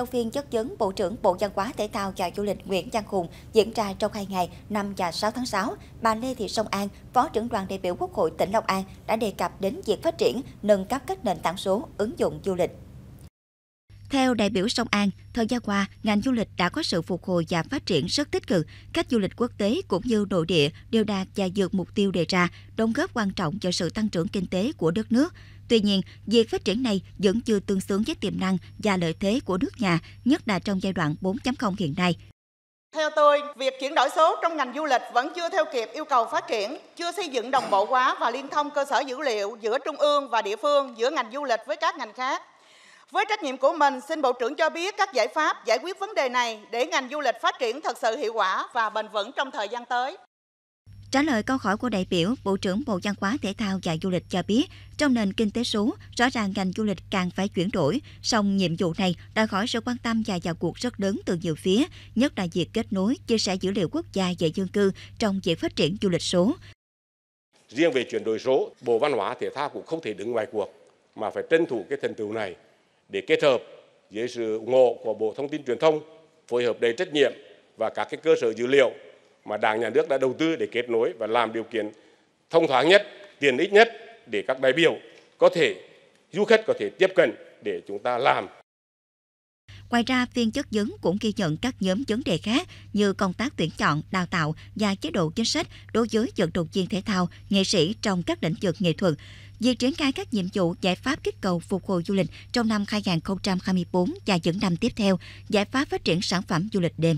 trong phiên chất vấn Bộ trưởng Bộ Văn hóa Thể thao và Du lịch Nguyễn Văn Hùng diễn ra trong hai ngày 5 và 6 tháng 6, bà Lê Thị Sông An, Phó trưởng đoàn đại biểu Quốc hội tỉnh Long An đã đề cập đến việc phát triển, nâng cấp các nền tảng số, ứng dụng du lịch. Theo đại biểu Sông An, thời gian qua, ngành du lịch đã có sự phục hồi và phát triển rất tích cực. khách du lịch quốc tế cũng như nội địa đều đạt và vượt mục tiêu đề ra, đóng góp quan trọng cho sự tăng trưởng kinh tế của đất nước. Tuy nhiên, việc phát triển này vẫn chưa tương xứng với tiềm năng và lợi thế của nước nhà, nhất là trong giai đoạn 4.0 hiện nay. Theo tôi, việc chuyển đổi số trong ngành du lịch vẫn chưa theo kịp yêu cầu phát triển, chưa xây dựng đồng bộ hóa và liên thông cơ sở dữ liệu giữa trung ương và địa phương, giữa ngành du lịch với các ngành khác. Với trách nhiệm của mình, xin Bộ trưởng cho biết các giải pháp giải quyết vấn đề này để ngành du lịch phát triển thật sự hiệu quả và bền vững trong thời gian tới. Trả lời câu hỏi của đại biểu, Bộ trưởng Bộ Văn hóa Thể thao và Du lịch cho biết, trong nền kinh tế số, rõ ràng ngành du lịch càng phải chuyển đổi, song nhiệm vụ này đòi hỏi sự quan tâm và vào cuộc rất lớn từ nhiều phía, nhất là việc kết nối, chia sẻ dữ liệu quốc gia về dân cư trong việc phát triển du lịch số. Riêng về chuyển đổi số, Bộ Văn hóa Thể thao cũng không thể đứng ngoài cuộc mà phải tranh thủ cái thành tựu này để kết hợp dưới sự ủng hộ của Bộ Thông tin Truyền thông phối hợp đầy trách nhiệm và các cái cơ sở dữ liệu mà Đảng nhà nước đã đầu tư để kết nối và làm điều kiện thông thoáng nhất, tiện ích nhất để các đại biểu có thể du khách có thể tiếp cận để chúng ta làm Ngoài ra, phiên chất vấn cũng ghi nhận các nhóm vấn đề khác như công tác tuyển chọn, đào tạo và chế độ chính sách đối với vận động viên thể thao, nghệ sĩ trong các lĩnh vực nghệ thuật. Việc triển khai các nhiệm vụ giải pháp kích cầu phục hồi du lịch trong năm 2024 và những năm tiếp theo, giải pháp phát triển sản phẩm du lịch đêm.